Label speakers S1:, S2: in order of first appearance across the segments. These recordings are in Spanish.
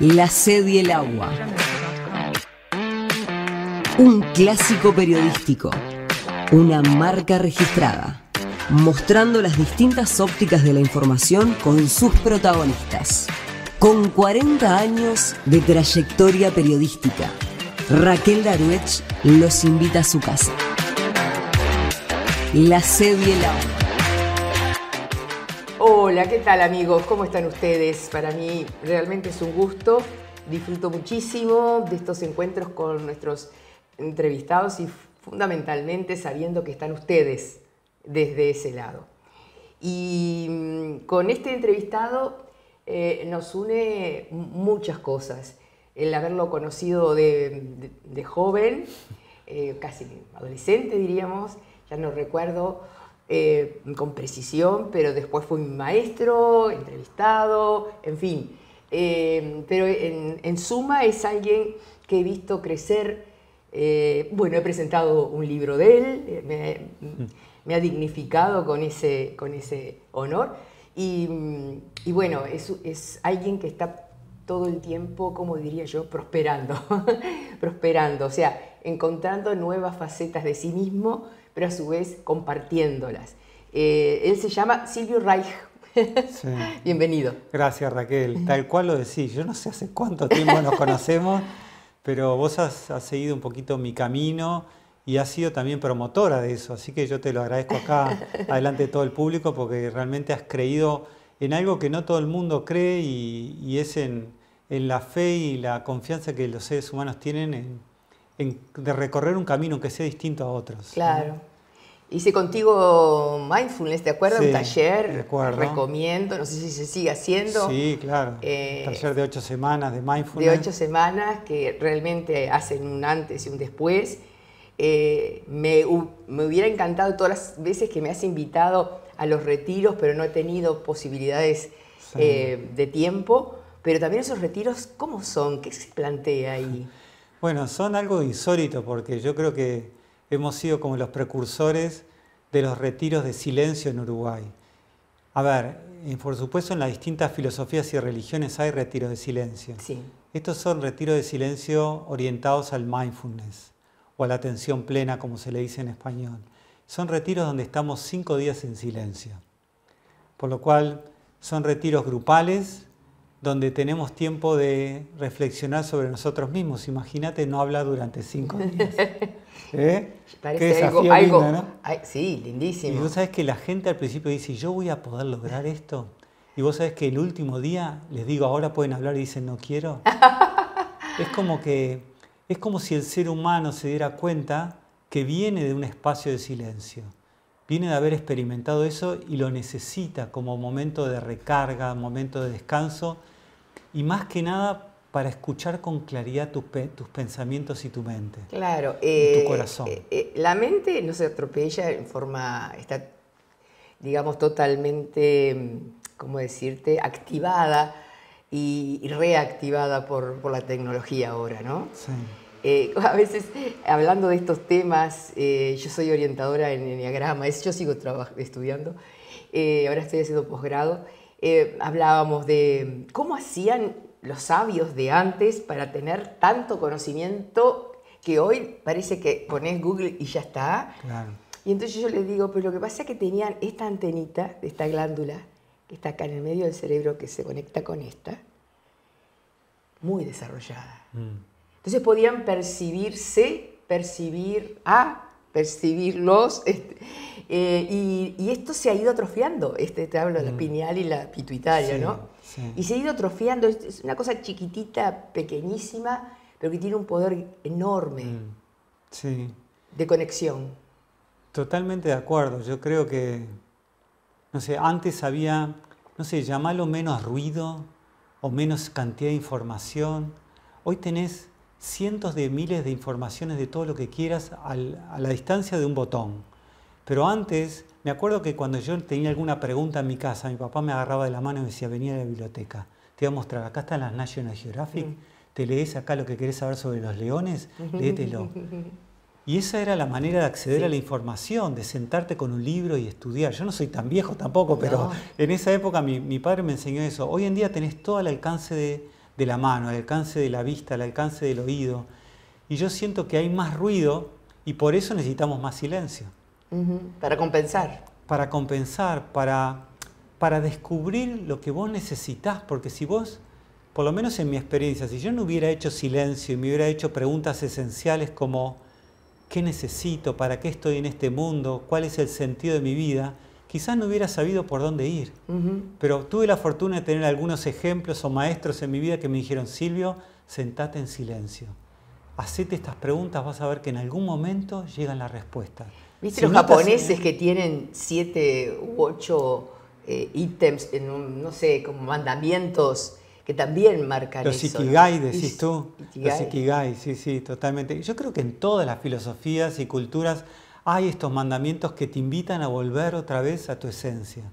S1: La sed y el agua. Un clásico periodístico. Una marca registrada. Mostrando las distintas ópticas de la información con sus protagonistas. Con 40 años de trayectoria periodística, Raquel Daruech los invita a su casa. La sed y el agua. Hola, ¿qué tal amigos? ¿Cómo están ustedes? Para mí realmente es un gusto. Disfruto muchísimo de estos encuentros con nuestros entrevistados y fundamentalmente sabiendo que están ustedes desde ese lado. Y mm, con este entrevistado eh, nos une muchas cosas. El haberlo conocido de, joven, eh, casi adolescente diríamos, ya no recuerdo, eh, con precisión, pero después fue mi maestro, entrevistado, en fin. Eh, pero en, suma es alguien que he visto crecer. Eh, bueno, he presentado un libro de él, me, ha dignificado con ese, con ese honor. Y, y bueno, es, es, alguien que está todo el tiempo, como diría yo, prosperando, prosperando, o sea, encontrando nuevas facetas de sí mismo pero a su vez compartiéndolas. Eh, él se llama Silvio Reich. Bienvenido.
S2: Gracias Raquel. Tal cual lo decís, yo no sé hace cuánto tiempo nos conocemos, pero vos has, seguido un poquito mi camino y has sido también promotora de eso, así que yo te lo agradezco acá, adelante de todo el público, porque realmente has creído en algo que no todo el mundo cree y, es en, en, la fe y la confianza que los seres humanos tienen en, de recorrer un camino que sea distinto a otros. Claro.
S1: Hice contigo mindfulness, ¿te acuerdas? un taller, recomiendo, no sé si se sigue haciendo. Sí,
S2: claro. Eh, taller de ocho semanas de mindfulness. De ocho
S1: semanas que realmente hacen un antes y un después. Eh, me, hubiera encantado todas las veces que me has invitado a los retiros, pero no he tenido posibilidades eh, de tiempo. Pero también esos retiros, ¿cómo son? ¿Qué se plantea
S2: ahí? Bueno, son algo insólito porque yo creo que hemos sido como los precursores de los retiros de silencio en Uruguay. A ver, eh, por supuesto en las distintas filosofías y religiones hay retiros de silencio. Estos son retiros de silencio orientados al mindfulness o a la atención plena, como se le dice en español. Son retiros donde estamos cinco días en silencio. Por lo cual son retiros grupales donde tenemos tiempo de reflexionar sobre nosotros mismos. Imagínate no hablar durante cinco
S1: días.
S2: ¿Eh? Parece algo, ¿no? sí, lindísimo. Y vos sabés que la gente al principio dice, yo voy a poder lograr esto. Y vos sabés que el último día les digo, ahora pueden hablar y dicen, no quiero. es como que, es como si el ser humano se diera cuenta que viene de un espacio de silencio viene de haber experimentado eso y lo necesita como momento de recarga, momento de descanso y más que nada para escuchar con claridad tus, tus pensamientos y tu mente.
S1: Claro, y tu eh, corazón. Eh, eh, la mente no se atropella en forma, está, digamos, totalmente, mm, ¿cómo decirte?, activada y, reactivada por, por, la tecnología ahora, ¿no? Sí. Eh, a veces, hablando de estos temas, eh, yo soy orientadora en Enneagrama, yo sigo estudiando, eh, ahora estoy haciendo posgrado. hablábamos de cómo hacían los sabios de antes para tener tanto conocimiento que hoy parece que pones Google y ya está. Y entonces yo les digo, pero lo que pasa es que tenían esta antenita, esta glándula, que está acá en el medio del cerebro que se conecta con esta, muy desarrollada. Mm. Entonces podían percibirse, percibir a, ah, percibirlos. Este, eh, y, esto se ha ido atrofiando. Este, te hablo de la mm. pineal y la pituitaria, ¿no? Y se ha ido atrofiando. Es una cosa chiquitita, pequeñísima,
S2: pero que tiene un poder enorme mm. de conexión. Totalmente de acuerdo. Yo creo que, no sé, antes había, no sé, llamarlo menos ruido o menos cantidad de información. Hoy tenés cientos de miles de informaciones de todo lo que quieras a la distancia de un botón. Pero antes, me acuerdo que cuando yo tenía alguna pregunta en mi casa, mi papá me agarraba de la mano y me decía, venía a la biblioteca, te voy a mostrar, acá están las National Geographic, mm. te lees acá lo que querés saber sobre los leones, léetelo. Y esa era la manera de acceder a la información, de sentarte con un libro y estudiar. Yo no soy tan viejo tampoco, pero en esa época mi, mi, padre me enseñó eso. Hoy en día tenés todo el alcance de, de la mano, al alcance de la vista, al alcance del oído. Y yo siento que hay más ruido y por eso necesitamos más silencio. Para compensar. Para compensar, para, para descubrir lo que vos necesitas, porque si vos, por lo menos en mi experiencia, si yo no hubiera hecho silencio y me hubiera hecho preguntas esenciales como, ¿qué necesito? ¿Para qué estoy en este mundo? ¿Cuál es el sentido de mi vida? quizás no hubiera sabido por dónde ir. Pero tuve la fortuna de tener algunos ejemplos o maestros en mi vida que me dijeron, Silvio, sentate en silencio. Hacete estas preguntas, vas a ver que en algún momento llegan las respuestas. ¿Viste los japoneses
S1: que tienen siete u ocho eh, ítems, en no sé, como mandamientos? que también marcan los eso. Ikigai, decís tú.
S2: Los ikigai, sí, sí, totalmente. Yo creo que en todas las filosofías y culturas hay estos mandamientos que te invitan a volver otra vez a tu esencia.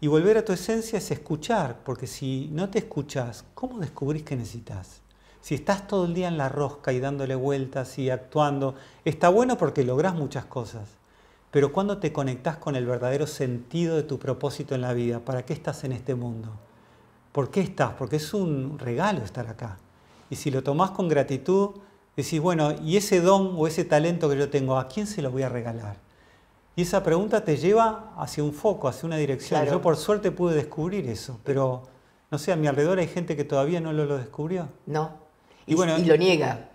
S2: Y volver a tu esencia es escuchar, porque si no te escuchas, ¿cómo descubrís que necesitas? Si estás todo el día en la rosca y dándole vueltas y actuando, está bueno porque lográs muchas cosas. Pero cuando te conectás con el verdadero sentido de tu propósito en la vida, ¿para qué estás en este mundo? ¿Por qué estás? Porque es un regalo estar acá. Y si lo tomás con gratitud, Decís, bueno, ¿y ese don o ese talento que yo tengo, a quién se lo voy a regalar? Y esa pregunta te lleva hacia un foco, hacia una dirección. Yo por suerte pude descubrir eso, pero no sé, a mi alrededor hay gente que todavía no lo, descubrió. No. Y, bueno, lo niega.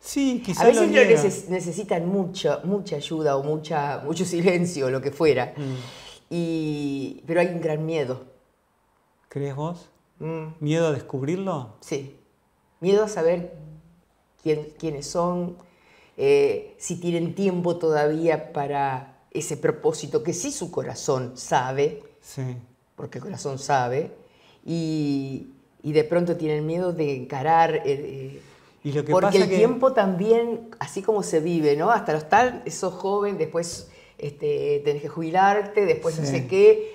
S2: Sí, quizás. A veces
S1: necesitan mucha, mucha ayuda o mucha, mucho silencio, lo que fuera. Mm. Y, pero hay un gran miedo.
S2: ¿Crees vos? Mm. ¿Miedo a descubrirlo? Sí.
S1: Miedo a saber quiénes son, eh, si tienen tiempo todavía para ese propósito que sí su corazón sabe, porque el corazón sabe, y, de pronto tienen miedo de encarar... Eh, eh,
S2: porque el tiempo
S1: también, así como se vive, ¿no? Hasta los tal, sos joven, después este, tenés que jubilarte, después no sé qué.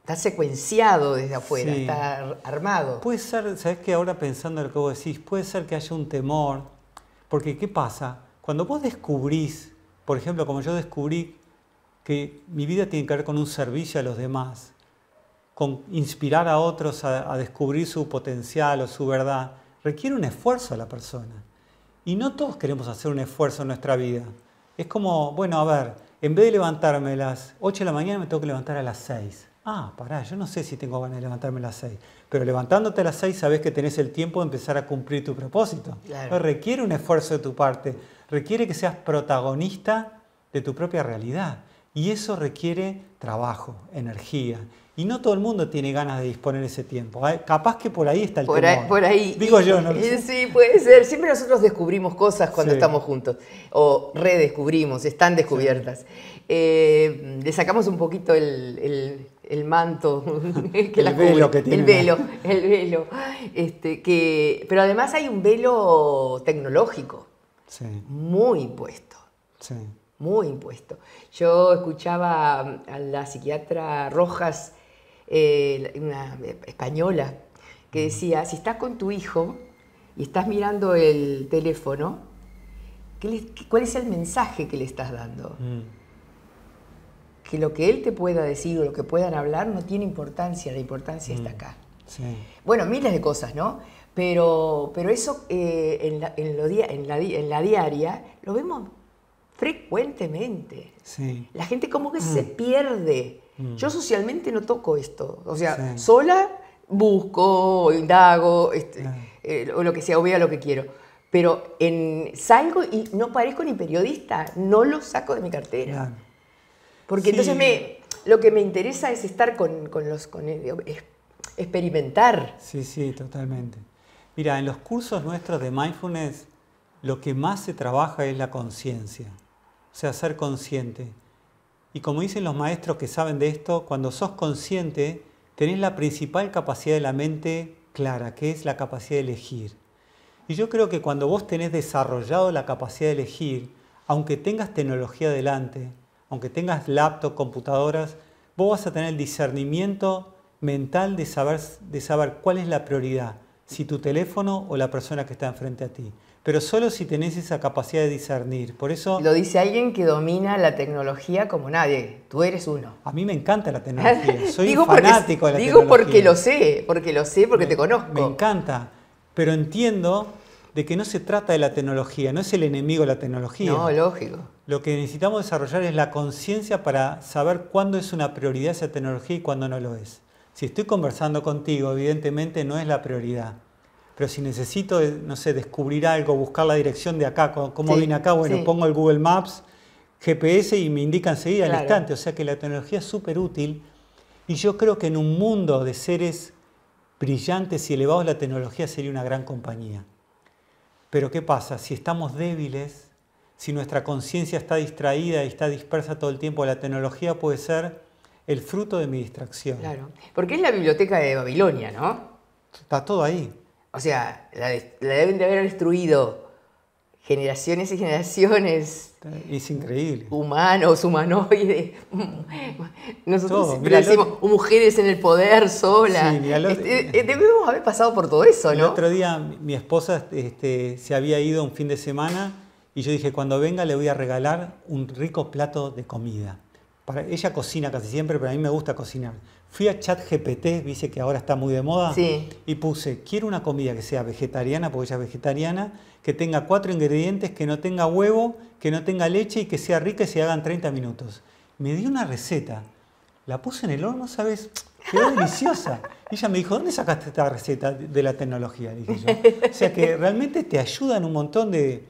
S1: Está secuenciado desde afuera, está
S2: armado. Puede ser, ¿sabes qué? Ahora pensando en lo que vos decís, puede ser que haya un temor porque ¿qué pasa? Cuando vos descubrís, por ejemplo, como yo descubrí que mi vida tiene que ver con un servicio a los demás, con inspirar a otros a, descubrir su potencial o su verdad, requiere un esfuerzo a la persona. Y no todos queremos hacer un esfuerzo en nuestra vida. Es como, bueno, a ver, en vez de levantarme a las 8 de la mañana, me tengo que levantar a las 6 ah, pará, yo no sé si tengo ganas de levantarme a las seis. pero levantándote a las seis, sabes que tenés el tiempo de empezar a cumplir tu propósito. requiere un esfuerzo de tu parte, requiere que seas protagonista de tu propia realidad. Y eso requiere trabajo, energía. Y no todo el mundo tiene ganas de disponer ese tiempo. ¿eh? Capaz que por ahí está el por por ahí. Digo yo, ¿no? Eh,
S1: sí, puede ser. Siempre nosotros descubrimos cosas cuando estamos juntos. O redescubrimos, están descubiertas. Eh, le sacamos un poquito el el manto, el, velo el velo, este, que, pero además hay un velo tecnológico, muy impuesto, sí. muy impuesto. Yo escuchaba a la psiquiatra Rojas, eh, una española, que mm. decía, si estás con tu hijo y estás mirando el teléfono, ¿cuál es el mensaje que le estás dando? Mm que lo que él te pueda decir o lo que puedan hablar no tiene importancia, la importancia está mm, acá. Bueno, miles de cosas, ¿no? Pero, pero eso eh, en, la, en, lo en, la, diaria lo vemos frecuentemente. La gente como que mm. se pierde. Mm. Yo socialmente no toco esto. O sea, sola busco, indago, este, eh, o lo que sea, o vea lo que quiero. Pero en, salgo y no parezco ni periodista, no lo saco de mi cartera. Porque entonces lo que me interesa es estar con, con los... Con, experimentar.
S2: Sí, sí, totalmente. Mira, en los cursos nuestros de mindfulness lo que más se trabaja es la conciencia, o sea, ser consciente. Y como dicen los maestros que saben de esto, cuando sos consciente, tenés la principal capacidad de la mente clara, que es la capacidad de elegir. Y yo creo que cuando vos tenés desarrollado la capacidad de elegir, aunque tengas tecnología delante, aunque tengas laptop, computadoras, vos vas a tener el discernimiento mental de saber, de saber cuál es la prioridad, si tu teléfono o la persona que está enfrente a ti. Pero solo si tenés esa capacidad de discernir. Por eso. Lo dice alguien que domina la tecnología como nadie. Tú eres uno. A mí me encanta la tecnología. Soy fanático de la tecnología. Digo porque lo sé, porque lo sé, porque te conozco. Me encanta. Pero entiendo de que no se trata de la tecnología, no es el enemigo la tecnología. No, lógico. Lo que necesitamos desarrollar es la conciencia para saber cuándo es una prioridad esa tecnología y cuándo no lo es. Si estoy conversando contigo, evidentemente no es la prioridad. Pero si necesito, no sé, descubrir algo, buscar la dirección de acá, cómo vine acá, bueno, pongo el Google Maps, GPS y me indica enseguida el al instante. O sea que la tecnología es súper útil. Y yo creo que en un mundo de seres brillantes y elevados, la tecnología sería una gran compañía. Pero ¿qué pasa? Si estamos débiles, si nuestra conciencia está distraída y está dispersa todo el tiempo, la tecnología puede ser el fruto de mi distracción. Claro, porque es la biblioteca de Babilonia, ¿no? Está todo ahí. O sea, la, deben de haber destruido
S1: generaciones y generaciones. Es increíble. Humanos, humanoides.
S2: Nosotros decimos
S1: mujeres en el poder sola. Este, eh, debemos haber pasado por todo eso, ¿no? El otro
S2: día mi esposa este, se había ido un fin de semana y yo dije, cuando venga le voy a regalar un rico plato de comida. Para, ella cocina casi siempre, pero a mí me gusta cocinar. Fui a ChatGPT, dice que ahora está muy de moda, y puse, quiero una comida que sea vegetariana, porque ella es vegetariana, que tenga cuatro ingredientes, que no tenga huevo, que no tenga leche y que sea rica y se hagan 30 minutos. Me dio una receta, la puse en el horno, ¿sabes? Quedó deliciosa. Y ella me dijo, ¿dónde sacaste esta receta de la tecnología? Dije yo. O sea que realmente te ayuda en un montón de,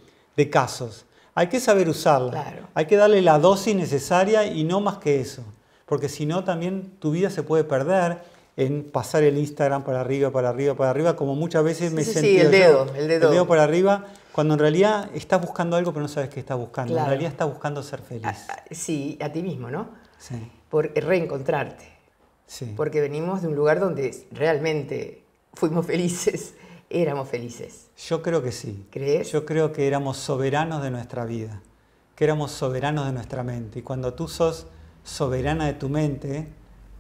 S2: casos. Hay que saber usarla, hay que darle la dosis necesaria y no más que eso porque si no también tu vida se puede perder en pasar el Instagram para arriba, para arriba, para arriba, como muchas veces me sí, sí, el dedo, el dedo. El dedo para arriba, cuando en realidad estás buscando algo pero no sabes qué estás buscando. En realidad estás buscando ser feliz. sí, a ti mismo, ¿no? Sí. Por reencontrarte. Sí. Porque venimos de un lugar donde
S1: realmente fuimos felices, éramos felices.
S2: Yo creo que sí. ¿Crees? Yo creo que éramos soberanos de nuestra vida, que éramos soberanos de nuestra mente. Y cuando tú sos soberana de tu mente,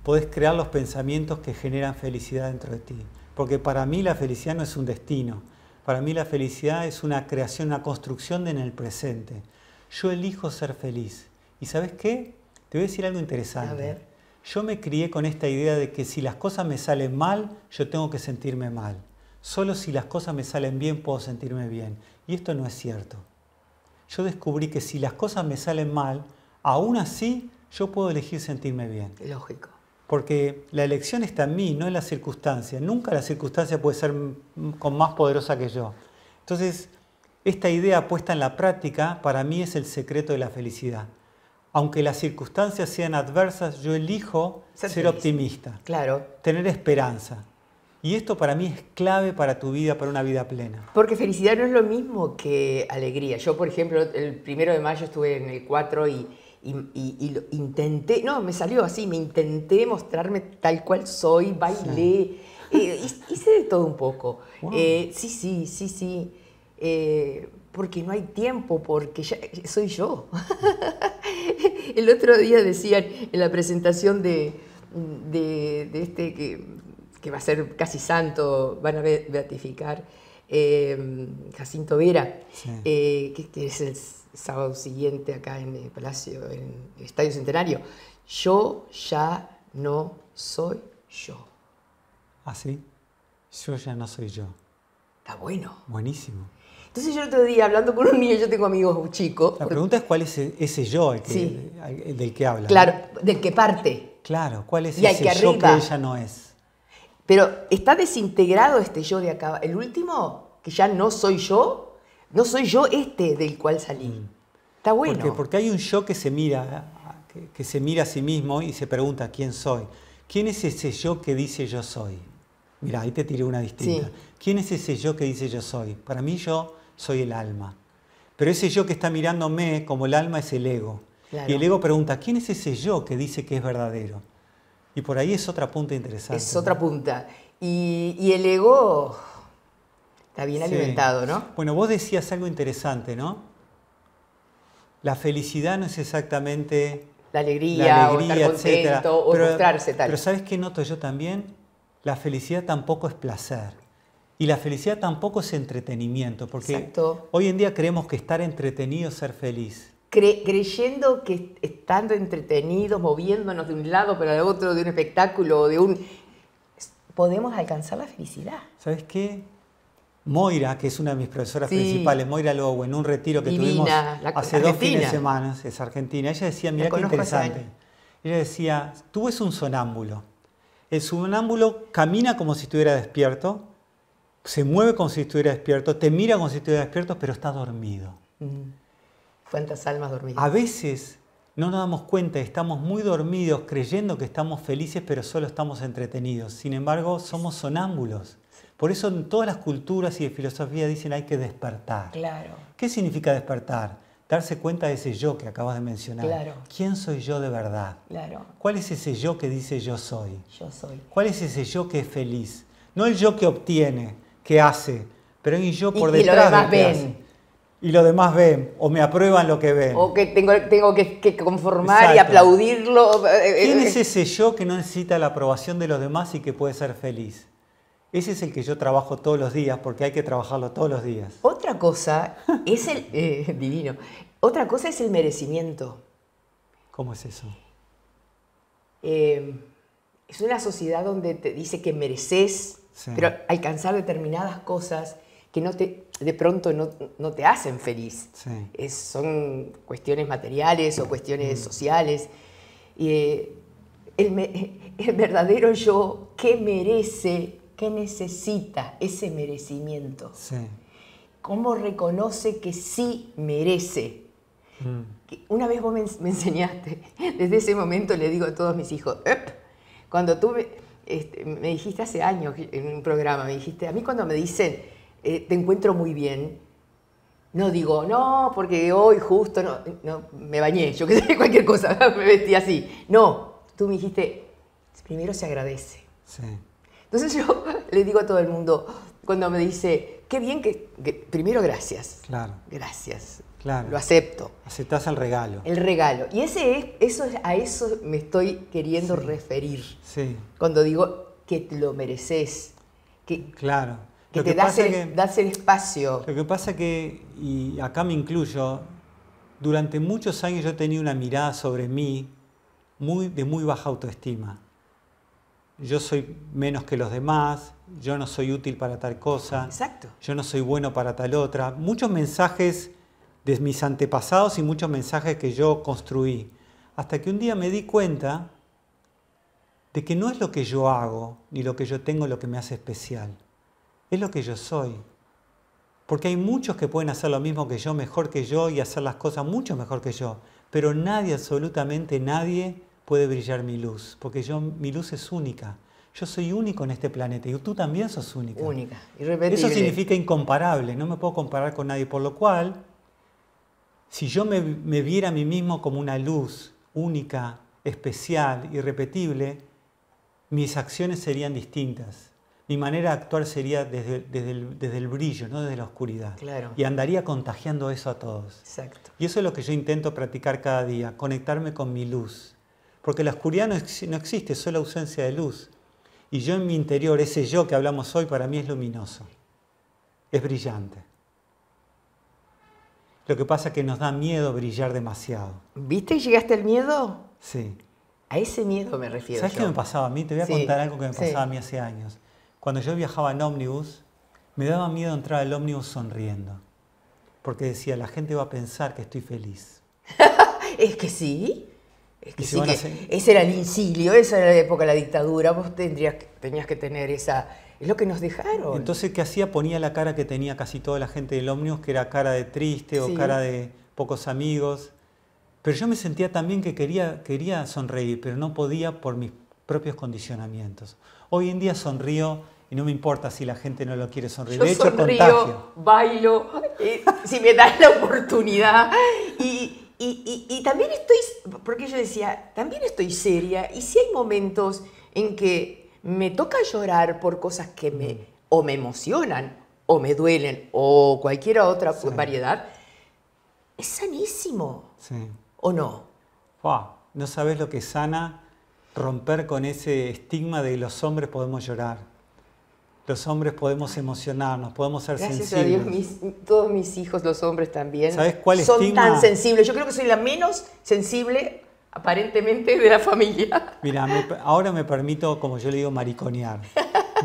S2: puedes crear los pensamientos que generan felicidad dentro de ti. Porque para mí la felicidad no es un destino, para mí la felicidad es una creación, una construcción en el presente. Yo elijo ser feliz. ¿Y sabes qué? Te voy a decir algo interesante. Yo me crié con esta idea de que si las cosas me salen mal, yo tengo que sentirme mal. Solo si las cosas me salen bien, puedo sentirme bien. Y esto no es cierto. Yo descubrí que si las cosas me salen mal, aún así yo puedo elegir sentirme bien. Lógico. Porque la elección está en mí, no en la circunstancia. Nunca la circunstancia puede ser con más poderosa que yo. Entonces, esta idea puesta en la práctica para mí es el secreto de la felicidad. Aunque las circunstancias sean adversas, yo elijo ser, ser optimista. Claro. Tener esperanza. Y esto para mí es clave para tu vida, para una vida plena.
S1: Porque felicidad no es lo mismo que alegría. Yo, por ejemplo, el primero de mayo estuve en el 4 y y, lo, intenté, no, me salió así, me intenté mostrarme tal cual soy, bailé, eh, hice de todo un poco. Eh, sí, sí, sí, sí. Eh, porque no hay tiempo, porque ya, soy yo. El otro día decían en la presentación de, este que, va a ser casi santo, van a beatificar, Jacinto Vera, que, es el sábado siguiente acá en el Palacio, en el Estadio Centenario, yo ya no soy yo.
S2: ¿Ah, sí? Yo ya no soy yo. Está bueno. Buenísimo. Entonces yo el otro día hablando con un niño, yo tengo amigos chicos. La pregunta es cuál es e-, ese yo el del que habla. Claro,
S1: del que parte.
S2: Claro, cuál es ese yo que ella no es.
S1: Pero está desintegrado este yo de acá. El último, que ya no soy yo, no soy yo este del cual salí. Está bueno. Porque,
S2: porque hay un yo que se mira, que, se mira a sí mismo y se pregunta quién soy. ¿Quién es ese yo que dice yo soy? Mira, ahí te tiré una distinta. ¿Quién es ese yo que dice yo soy? Para mí yo soy el alma. Pero ese yo que está mirándome como el alma es el ego. Y el ego pregunta, ¿quién es ese yo que dice que es verdadero? Y por ahí es otra punta interesante. Es otra
S1: punta. y el ego Está bien alimentado,
S2: ¿no? Bueno, vos decías algo interesante, ¿no? La felicidad no es exactamente la alegría, la o estar contento, o mostrarse tal. Pero ¿sabes qué noto yo también? La felicidad tampoco es placer. Y la felicidad tampoco es entretenimiento, porque hoy en día creemos que estar entretenido es ser feliz.
S1: creyendo que estando entretenidos, moviéndonos de un lado para el otro, de un espectáculo de un... podemos alcanzar la felicidad.
S2: ¿Sabes qué? Moira, que es una de mis profesoras principales, Moira Lobo, en un retiro que tuvimos hace dos fines de semana, es argentina, ella decía, mira qué interesante. Ella decía, tú es un sonámbulo. El sonámbulo camina como si estuviera despierto, se mueve como si estuviera despierto, te mira como si estuviera despierto, pero está dormido.
S1: Mm. ¿Cuántas almas dormidas? A
S2: veces no nos damos cuenta, estamos muy dormidos creyendo que estamos felices, pero solo estamos entretenidos. Sin embargo, somos sonámbulos. Por eso en todas las culturas y de filosofía dicen hay que despertar. Claro. ¿Qué significa despertar? Darse cuenta de ese yo que acabas de mencionar. ¿Quién soy yo de verdad? Claro. ¿Cuál es ese yo que dice yo soy? Yo soy. ¿Cuál es ese yo que es feliz? No el yo que obtiene, que hace, pero el yo por detrás. Y lo demás ven. Y lo demás ven, o me aprueban lo que ven.
S1: O que tengo, que, conformar y aplaudirlo. ¿Quién es
S2: ese yo que no necesita la aprobación de los demás y que puede ser feliz? Ese es el que yo trabajo todos los días porque hay que trabajarlo todos los días. Otra
S1: cosa es el eh, divino. Otra cosa es el merecimiento. ¿Cómo es eso? Eh, es una sociedad donde te dice que mereces, pero alcanzar determinadas cosas que no te, de pronto no, te hacen feliz. son cuestiones materiales o cuestiones mm. sociales. Eh, el, el verdadero yo que merece qué necesita ese merecimiento. Cómo reconoce que sí merece. Mm. Una vez vos me, enseñaste, desde ese momento le digo a todos mis hijos, cuando tú este, me, dijiste hace años en un programa, me dijiste, a mí cuando me dicen, eh, te encuentro muy bien, no digo, no, porque hoy justo, no, me bañé, yo que sé, cualquier cosa, me vestí así. No, tú me dijiste, primero se agradece. Sí. Entonces yo le digo a todo el mundo, cuando me dice, qué bien que, primero gracias.
S2: Claro. Gracias. Claro. Lo acepto. aceptas el regalo. El
S1: regalo. Y ese es, eso a eso me estoy queriendo referir. Sí. Cuando digo que te lo mereces. Que,
S2: claro. Que te das, el, el espacio. Lo que pasa que, y acá me incluyo, durante muchos años yo tenía una mirada sobre mí muy, de muy baja autoestima yo soy menos que los demás, yo no soy útil para tal cosa, Exacto. yo no soy bueno para tal otra. Muchos mensajes de mis antepasados y muchos mensajes que yo construí. Hasta que un día me di cuenta de que no es lo que yo hago ni lo que yo tengo lo que me hace especial, es lo que yo soy. Porque hay muchos que pueden hacer lo mismo que yo, mejor que yo y hacer las cosas mucho mejor que yo, pero nadie, absolutamente nadie, puede brillar mi luz, porque yo, mi luz es única. Yo soy único en este planeta y tú también sos única. Única,
S1: irrepetible. Eso significa
S2: incomparable, no me puedo comparar con nadie, por lo cual, si yo me, viera a mí mismo como una luz única, especial, irrepetible, mis acciones serían distintas. Mi manera de actuar sería desde, desde, el, brillo, no desde la oscuridad. Claro. Y andaría contagiando eso a todos. Exacto. Y eso es lo que yo intento practicar cada día, conectarme con mi luz porque la oscuridad no, existe, es solo ausencia de luz. Y yo en mi interior, ese yo que hablamos hoy, para mí es luminoso, es brillante. Lo que pasa es que nos da miedo brillar demasiado. ¿Viste que llegaste al miedo? Sí.
S1: A ese miedo me refiero. ¿Sabes qué me pasaba a mí? Te voy a contar algo que me pasaba a mí
S2: hace años. Cuando yo viajaba en ómnibus, me daba miedo entrar al ómnibus sonriendo. Porque decía, la gente va a pensar que estoy feliz.
S1: es que sí. Es que, ese era el incilio, esa era la época de la dictadura, vos tendrías, tenías que tener esa... Es lo que nos dejaron.
S2: Entonces, ¿qué hacía? Ponía la cara que tenía casi toda la gente del ómnibus, que era cara de triste o cara de pocos amigos. Pero yo me sentía también que quería, quería sonreír, pero no podía por mis propios condicionamientos. Hoy en día sonrío y no me importa si la gente no lo quiere sonreír. Yo sonrío,
S1: bailo, si me das la oportunidad y, también estoy, porque yo decía, también estoy seria y si hay momentos en que me toca llorar por cosas que me mm. o me emocionan o me duelen o cualquier otra variedad, es sanísimo.
S2: Sí. ¿O no? No sabes lo que sana romper con ese estigma de los hombres podemos llorar los hombres podemos emocionarnos, podemos ser Gracias sensibles.
S1: A Dios, todos mis hijos, los hombres también, ¿Sabes cuál son tan sensibles. Yo creo que soy la menos sensible, aparentemente, de la familia.
S2: Mira, ahora me permito, como yo le digo, mariconear.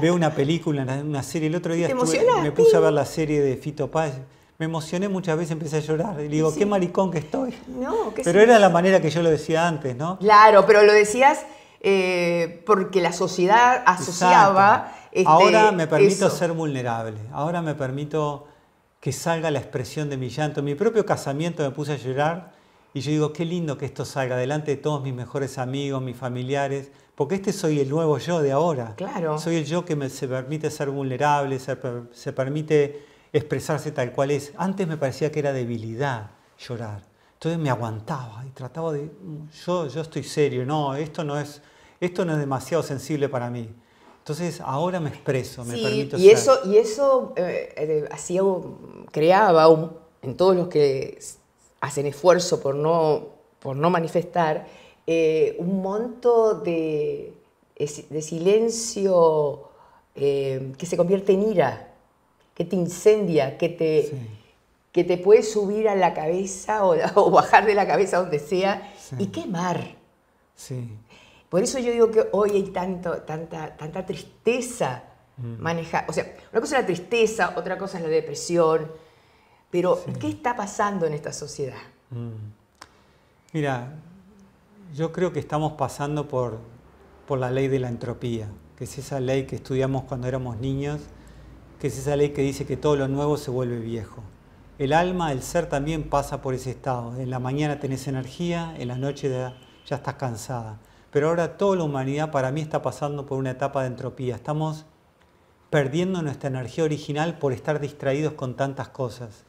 S2: Veo una película, una serie. El otro día estuve, me puse a ver la serie de Fito Paz. Me emocioné muchas veces, empecé a llorar. Y digo, qué maricón que estoy.
S1: No, Pero era la
S2: manera que yo lo decía antes, ¿no?
S1: Claro, pero lo decías eh, porque la sociedad asociaba ahora este, me permito ser
S2: vulnerable, ahora me permito que salga la expresión de mi llanto. En mi propio casamiento me puse a llorar y yo digo, qué lindo que esto salga delante de todos mis mejores amigos, mis familiares, porque este soy el nuevo yo de ahora. Claro. Soy el yo que se permite ser vulnerable, se, permite expresarse tal cual es. Antes me parecía que era debilidad llorar. Entonces me aguantaba y trataba de, mm, yo, yo estoy serio, no, esto no, es, esto no es demasiado sensible para mí. Entonces ahora me expreso, me permito y Eso,
S1: y eso eh, eh, creaba en todos los que hacen esfuerzo por no, por no manifestar eh, un monto de, silencio que se convierte en ira, que te incendia, que te, que te puede subir a la cabeza o, bajar de la cabeza donde sea y quemar. Sí. Por eso yo digo que hoy hay tanto, tanta, tanta tristeza mm. manejada. O sea, una cosa es la tristeza, otra cosa es la depresión. Pero, ¿qué está pasando en esta sociedad?
S2: Mm. Mira, yo creo que estamos pasando por, por la ley de la entropía, que es esa ley que estudiamos cuando éramos niños, que es esa ley que dice que todo lo nuevo se vuelve viejo. El alma, el ser también pasa por ese estado. En la mañana tenés energía, en la noche ya estás cansada pero ahora toda la humanidad para mí está pasando por una etapa de entropía. Estamos perdiendo nuestra energía original por estar distraídos con tantas cosas.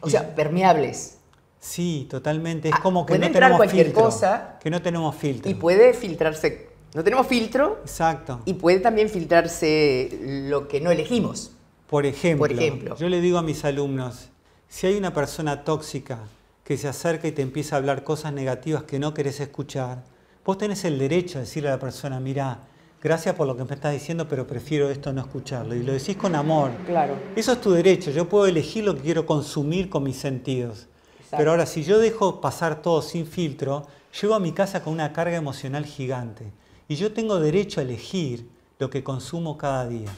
S2: O sea, permeables. Sí, totalmente. Es ah, como que no tenemos filtro. que no tenemos
S1: filtro. Y puede filtrarse. No tenemos filtro. Exacto. Y puede también filtrarse lo que no elegimos.
S2: Por ejemplo, por ejemplo, yo le digo a mis alumnos, si hay una persona tóxica que se acerca y te empieza a hablar cosas negativas que no querés escuchar, Vos tenés el derecho a decirle a la persona, mira, gracias por lo que me estás diciendo, pero prefiero esto no escucharlo. Y lo decís con amor. Claro. Eso es tu derecho. Yo puedo elegir lo que quiero consumir con mis sentidos. Pero ahora, si yo dejo pasar todo sin filtro, llego a mi casa con una carga emocional gigante. Y yo tengo derecho a elegir lo que consumo cada día.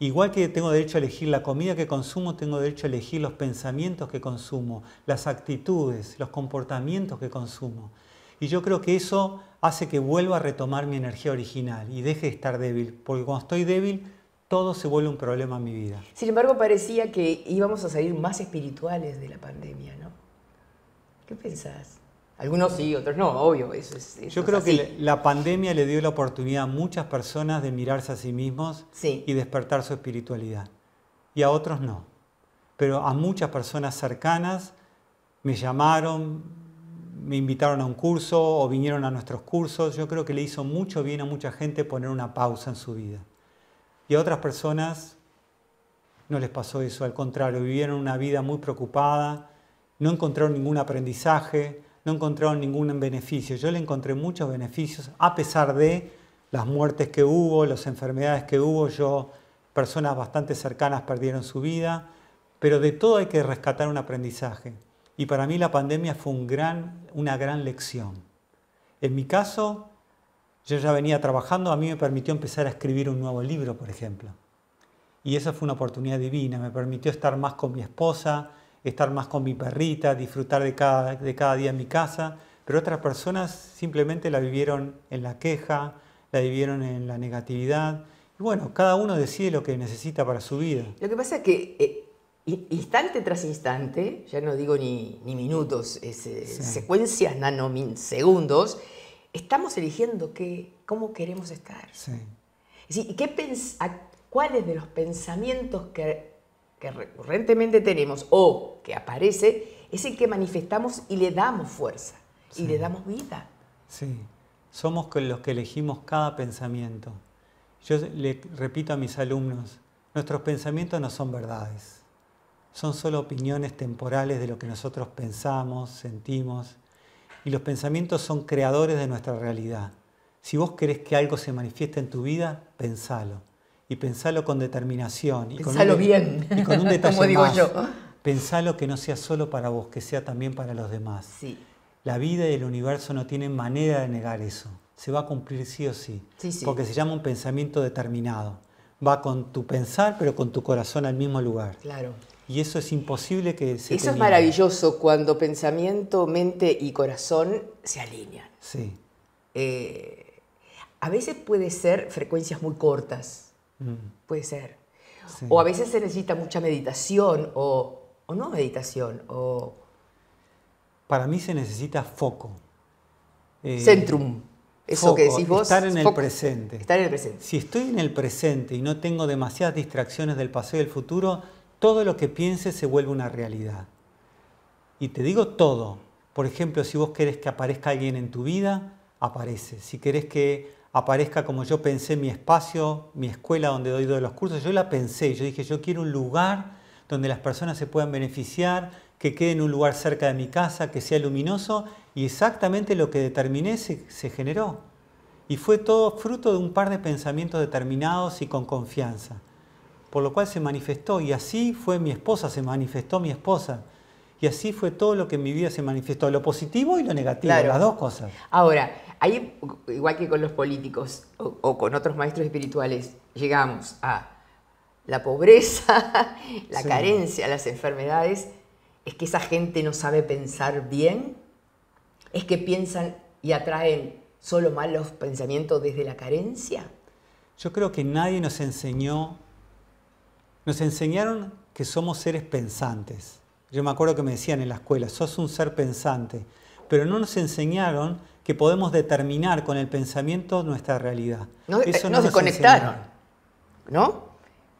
S2: Igual que tengo derecho a elegir la comida que consumo, tengo derecho a elegir los pensamientos que consumo, las actitudes, los comportamientos que consumo. Y yo creo que eso hace que vuelva a retomar mi energía original y deje de estar débil, porque cuando estoy débil todo se vuelve un problema en mi vida.
S1: Sin embargo, parecía que íbamos a salir más espirituales de la pandemia, ¿no? ¿Qué pensás?
S2: Algunos sí, otros no, obvio,
S1: eso es... Yo creo que
S2: la pandemia le dio la oportunidad a muchas personas de mirarse a sí mismos y despertar su espiritualidad, y a otros no. Pero a muchas personas cercanas me llamaron, me invitaron a un curso o vinieron a nuestros cursos. Yo creo que le hizo mucho bien a mucha gente poner una pausa en su vida. Y a otras personas no les pasó eso, al contrario, vivieron una vida muy preocupada, no encontraron ningún aprendizaje, no encontraron ningún beneficio. Yo le encontré muchos beneficios, a pesar de las muertes que hubo, las enfermedades que hubo, yo, personas bastante cercanas perdieron su vida, pero de todo hay que rescatar un aprendizaje. Y para mí la pandemia fue un gran, una gran lección. En mi caso, yo ya venía trabajando, a mí me permitió empezar a escribir un nuevo libro, por ejemplo. Y esa fue una oportunidad divina, me permitió estar más con mi esposa, estar más con mi perrita, disfrutar de cada, de cada día en mi casa, pero otras personas simplemente la vivieron en la queja, la vivieron en la negatividad. Y bueno, cada uno decide lo que necesita para su vida. Lo que pasa que eh, instante tras
S1: instante, ya no digo ni, minutos, es, eh, secuencias nanosegundos, segundos, estamos eligiendo qué, cómo queremos estar. Sí. ¿qué ¿cuáles de los pensamientos que, recurrentemente tenemos o que aparece es el que manifestamos y le damos fuerza y le damos vida?
S2: Sí, somos los que elegimos cada pensamiento. Yo le repito a mis alumnos, nuestros pensamientos no son verdades son solo opiniones temporales de lo que nosotros pensamos, sentimos, y los pensamientos son creadores de nuestra realidad. Si vos querés que algo se manifieste en tu vida, pensalo. Y pensalo con determinación. Y pensalo con bien. Y con un detalle Como digo yo. Pensalo que no sea solo para vos, que sea también para los demás. Sí. La vida y el universo no tienen manera de negar eso. Se va a cumplir sí o sí. sí. Porque se llama un pensamiento determinado. Va con tu pensar, pero con tu corazón al mismo lugar. Claro. Y eso es imposible que se... Eso es
S1: maravilloso cuando pensamiento, mente y corazón se alinean. Sí. Eh, a veces puede ser frecuencias muy cortas, mm. puede ser. O a veces se necesita mucha meditación o, no
S2: meditación. Para mí se necesita foco. Eh, Centrum. Eso que decís vos. Estar en el presente. Estar en el presente. Si estoy en el presente y no tengo demasiadas distracciones del pasado y del futuro, todo lo que pienses se vuelve una realidad. Y te digo todo. Por ejemplo, si vos querés que aparezca alguien en tu vida, aparece. Si querés que aparezca como yo pensé mi espacio, mi escuela donde doy todos los cursos, yo la pensé. Yo dije, yo quiero un lugar donde las personas se puedan beneficiar, que quede en un lugar cerca de mi casa, que sea luminoso. Y exactamente lo que determiné se, se generó. Y fue todo fruto de un par de pensamientos determinados y con confianza por lo cual se manifestó, y así fue mi esposa, se manifestó mi esposa. Y así fue todo lo que en mi vida se manifestó, lo positivo y lo negativo, las dos cosas.
S1: Ahora, ahí, igual que con los políticos o, con otros maestros espirituales, llegamos a la pobreza, la carencia, las enfermedades, es que esa gente no sabe pensar bien, es que piensan y atraen solo malos pensamientos desde la carencia.
S2: Yo creo que nadie nos enseñó nos enseñaron que somos seres pensantes. Yo me acuerdo que me decían en la escuela, sos un ser pensante, pero no nos enseñaron que podemos determinar con el pensamiento nuestra realidad. No, eh, Eso no, ¿no?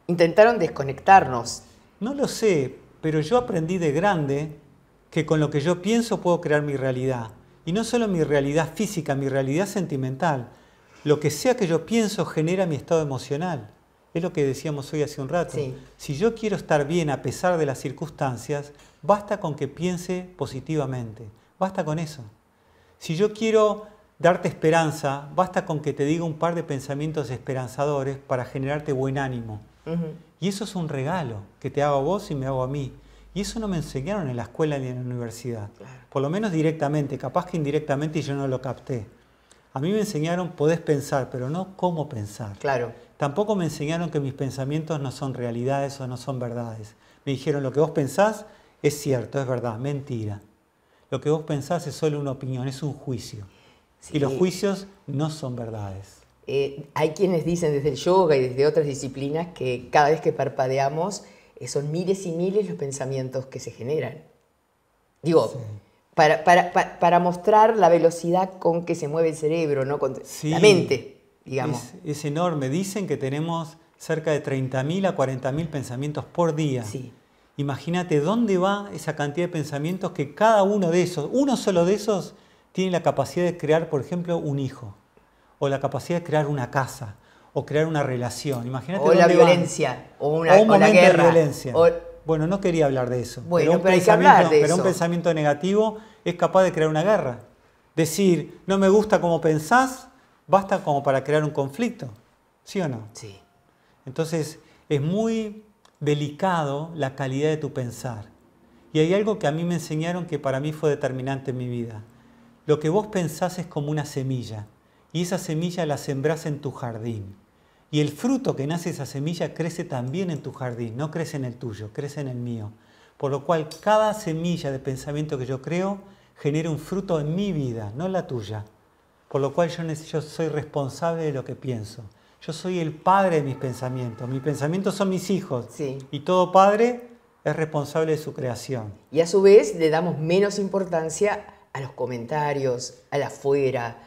S2: Intentaron desconectarnos. No lo sé, pero yo aprendí de grande que con lo que yo pienso puedo crear mi realidad. Y no solo mi realidad física, mi realidad sentimental. Lo que sea que yo pienso genera mi estado emocional. Es lo que decíamos hoy hace un rato. Si yo quiero estar bien a pesar de las circunstancias, basta con que piense positivamente. Basta con eso. Si yo quiero darte esperanza, basta con que te diga un par de pensamientos esperanzadores para generarte buen ánimo. Y eso es un regalo que te hago a vos y me hago a mí. Y eso no me enseñaron en la escuela ni en la universidad. Por lo menos directamente, capaz que indirectamente yo no lo capté. A mí me enseñaron, podés pensar, pero no cómo pensar. Claro. Tampoco me enseñaron que mis pensamientos no son realidades o no son verdades. Me dijeron, lo que vos pensás es cierto, es verdad, mentira. Lo que vos pensás es solo una opinión, es un juicio. Y los juicios no son verdades.
S1: Eh, hay quienes dicen desde el yoga y desde otras disciplinas que cada vez que parpadeamos eh, son miles y miles los pensamientos que se generan. Digo, para, para, mostrar la velocidad con que
S2: se mueve el cerebro, ¿no? Con la mente.
S1: Es,
S2: enorme. Dicen que tenemos cerca de 30.000 a 40.000 pensamientos por día. Imagínate dónde va esa cantidad de pensamientos que cada uno de esos, uno solo de esos, tiene la capacidad de crear, por ejemplo, un hijo, o la capacidad de crear una casa, o crear una relación. Imagínate o la violencia, o, una, un momento de violencia. Bueno, no quería hablar de eso. pero, un hablar eso. pero un pensamiento negativo es capaz de crear una guerra. Decir, no me gusta como pensás, basta como para crear un conflicto, ¿sí o no? Sí. Entonces es muy delicado la calidad de tu pensar. Y hay algo que a mí me enseñaron que para mí fue determinante en mi vida. Lo que vos pensás es como una semilla y esa semilla la sembrás en tu jardín. Y el fruto que nace esa semilla crece también en tu jardín, no crece en el tuyo, crece en el mío. Por lo cual cada semilla de pensamiento que yo creo genera un fruto en mi vida, no en la tuya. Por lo cual yo, yo soy responsable de lo que pienso. Yo soy el padre de mis pensamientos. Mis pensamientos son mis hijos. Y todo padre es responsable de su creación.
S1: Y a su vez le damos menos importancia a los comentarios, a la fuera,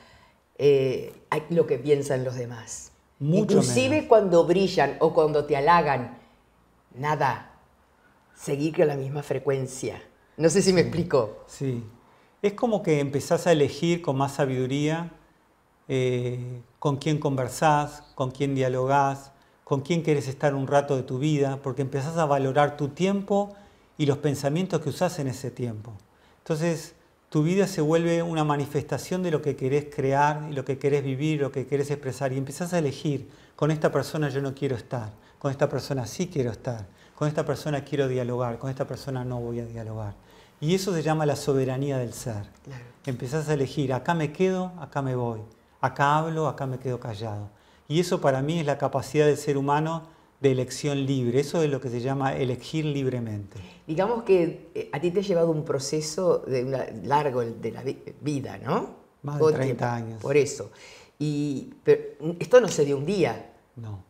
S1: eh, a lo que piensan los demás.
S2: Mucho Inclusive
S1: cuando brillan o cuando te halagan, nada, seguir con la misma frecuencia.
S2: No sé si me explico. Sí, es como que empezás a elegir con más sabiduría eh, con quién conversás, con quién dialogás, con quién quieres estar un rato de tu vida, porque empezás a valorar tu tiempo y los pensamientos que usás en ese tiempo. Entonces, tu vida se vuelve una manifestación de lo que querés crear, lo que querés vivir, lo que querés expresar, y empezás a elegir, con esta persona yo no quiero estar, con esta persona sí quiero estar, con esta persona quiero dialogar, con esta persona no voy a dialogar. Y eso se llama la soberanía del ser. Empezás a elegir, acá me quedo, acá me voy acá hablo, acá me quedo callado. Y eso para mí es la capacidad del ser humano de elección libre, eso es lo que se llama elegir libremente.
S1: Digamos que eh, a ti te ha llevado un proceso de largo de la vida, ¿no?
S2: Más de 30 años. Por eso. Y pero esto no se dio un día. No.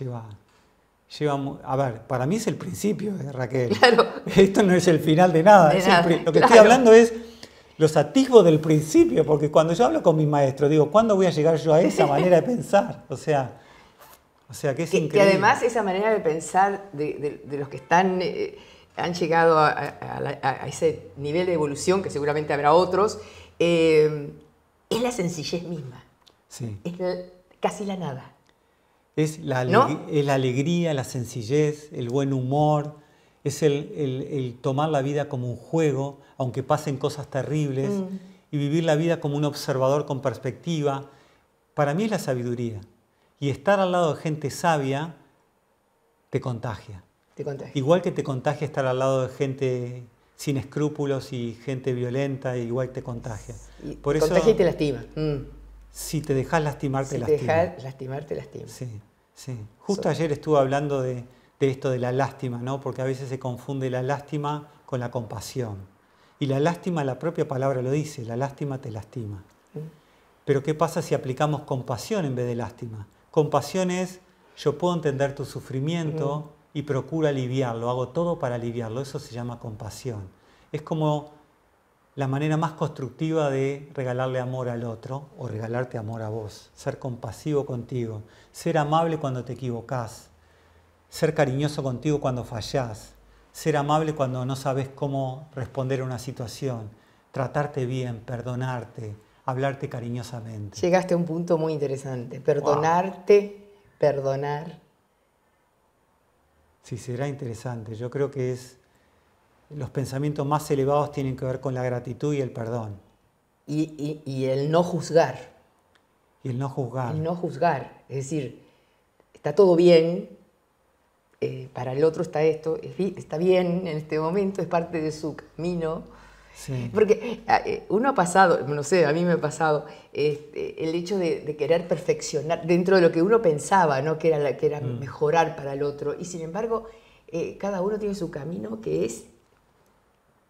S2: Lleva, A ver, para mí es el principio, eh, Raquel. Claro. Esto no es el final de nada. lo que estoy hablando es los atisbos del principio, porque cuando yo hablo con mi maestro, digo, ¿cuándo voy a llegar yo a esa manera de pensar? O sea, o sea que es increíble. Y además
S1: esa manera de pensar de, los que están, eh, han llegado a, ese nivel de evolución, que seguramente habrá otros, eh, es la sencillez misma. Es casi la nada.
S2: es la alegría, la sencillez, el buen humor, es el, tomar la vida como un juego, aunque pasen cosas terribles, mm. y vivir la vida como un observador con perspectiva. Para mí es la sabiduría. Y estar al lado de gente sabia te contagia. Igual que te contagia estar al lado de gente sin escrúpulos y gente violenta, igual te contagia. Por eso, contagia y te lastima. Mm. Si te dejas lastimar, te lastima. Si te dejas lastimar, te lastima. Sí, sí. Justo ayer estuve hablando de, de esto de la lástima, ¿no? Porque a veces se confunde la lástima con la compasión. Y la lástima, la propia palabra lo dice, la lástima te lastima. Pero ¿qué pasa si aplicamos compasión en vez de lástima? Compasión es, yo puedo entender tu sufrimiento y procuro aliviarlo, hago todo para aliviarlo, eso se llama compasión. Es como la manera más constructiva de regalarle amor al otro o regalarte amor a vos, ser compasivo contigo, ser amable cuando te equivocás, ser cariñoso contigo cuando fallás, ser amable cuando no sabes cómo responder a una situación, tratarte bien, perdonarte, hablarte cariñosamente.
S1: Llegaste a un punto muy interesante, perdonarte, perdonar.
S2: Sí, será interesante. Yo creo que es los pensamientos más elevados tienen que ver con la gratitud y el perdón. Y, y el no juzgar. Y el no juzgar. El no juzgar. Es decir, está
S1: todo bien, eh, para el otro está esto, está bien en este momento, es parte de su camino. Porque ah, eh, uno ha pasado, no sé, a mí me ha pasado este, el hecho de, querer perfeccionar dentro de lo que uno pensaba, ¿no? que era, que era mm. mejorar para el otro. Y sin embargo, eh, cada uno tiene su camino que es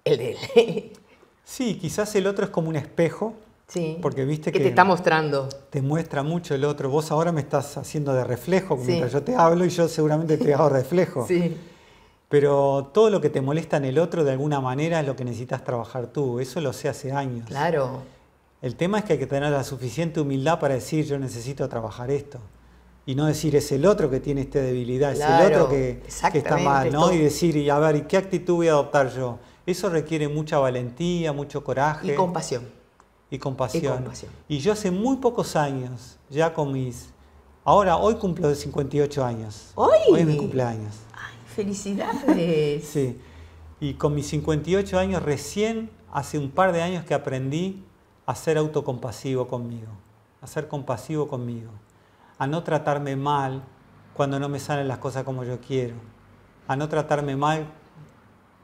S2: el de él. sí, quizás el otro es como un espejo
S1: porque viste que, te está mostrando.
S2: Te muestra mucho el otro. Vos ahora me estás haciendo de reflejo mientras yo te hablo y yo seguramente te hago reflejo. Pero todo lo que te molesta en el otro de alguna manera es lo que necesitas trabajar tú. Eso lo sé hace años. Claro. El tema es que hay que tener la suficiente humildad para decir yo necesito trabajar esto. Y no decir es el otro que tiene esta debilidad, es el otro que, está mal, Y decir, y a ver, qué actitud voy a adoptar yo? Eso requiere mucha valentía, mucho coraje. Y compasión. Y compasión. y yo hace muy pocos años, ya con mis... Ahora, hoy cumplo de 58 años. ¿Hoy? Hoy es mi cumpleaños. ¡Ay,
S1: felicidades!
S2: sí. Y con mis 58 años, recién hace un par de años que aprendí a ser autocompasivo conmigo, a ser compasivo conmigo, a no tratarme mal cuando no me salen las cosas como yo quiero, a no tratarme mal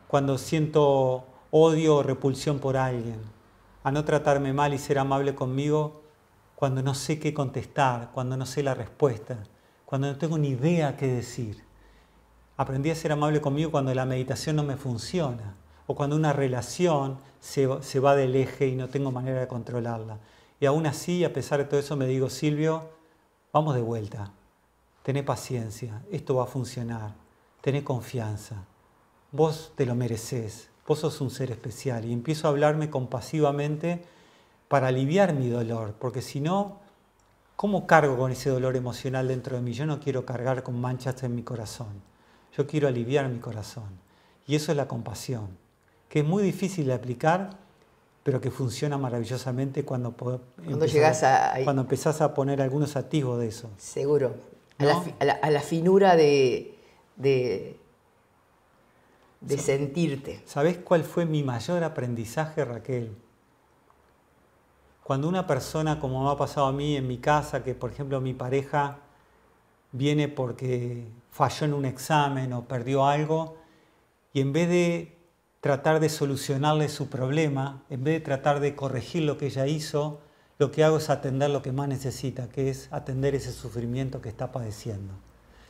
S2: cuando siento odio o repulsión por alguien a no tratarme mal y ser amable conmigo cuando no sé qué contestar, cuando no sé la respuesta, cuando no tengo ni idea qué decir. Aprendí a ser amable conmigo cuando la meditación no me funciona o cuando una relación se, va del eje y no tengo manera de controlarla. Y aún así, a pesar de todo eso, me digo, Silvio, vamos de vuelta, tené paciencia, esto va a funcionar, tené confianza, vos te lo mereces, vos sos un ser especial. Y empiezo a hablarme compasivamente para aliviar mi dolor, porque si no, ¿cómo cargo con ese dolor emocional dentro de mí? Yo no quiero cargar con manchas en mi corazón, yo quiero aliviar mi corazón. Y eso es la compasión, que es muy difícil de aplicar, pero que funciona maravillosamente cuando, cuando, empezás, a, cuando empezás a poner algunos atisbos de eso. Seguro, a, la, finura de de sentirte. ¿Sabes cuál fue mi mayor aprendizaje, Raquel? Cuando una persona, como me ha pasado a mí en mi casa, que por ejemplo mi pareja viene porque falló en un examen o perdió algo, y en vez de tratar de solucionarle su problema, en vez de tratar de corregir lo que ella hizo, lo que hago es atender lo que más necesita, que es atender ese sufrimiento que está padeciendo.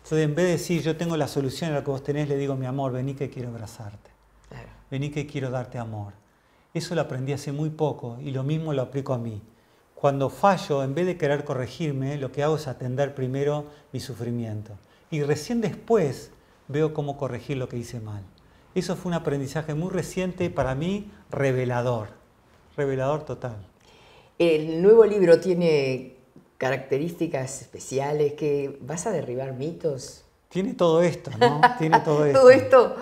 S2: Entonces, en vez de decir yo tengo la solución a lo que vos tenés, le digo mi amor, vení que quiero abrazarte. Vení que quiero darte amor. Eso lo aprendí hace muy poco y lo mismo lo aplico a mí. Cuando fallo, en vez de querer corregirme, lo que hago es atender primero mi sufrimiento. Y recién después veo cómo corregir lo que hice mal. Eso fue un aprendizaje muy reciente para mí, revelador. Revelador total. El
S1: nuevo libro tiene características especiales, que vas a derribar mitos.
S2: Tiene todo esto, ¿no? Tiene todo esto. todo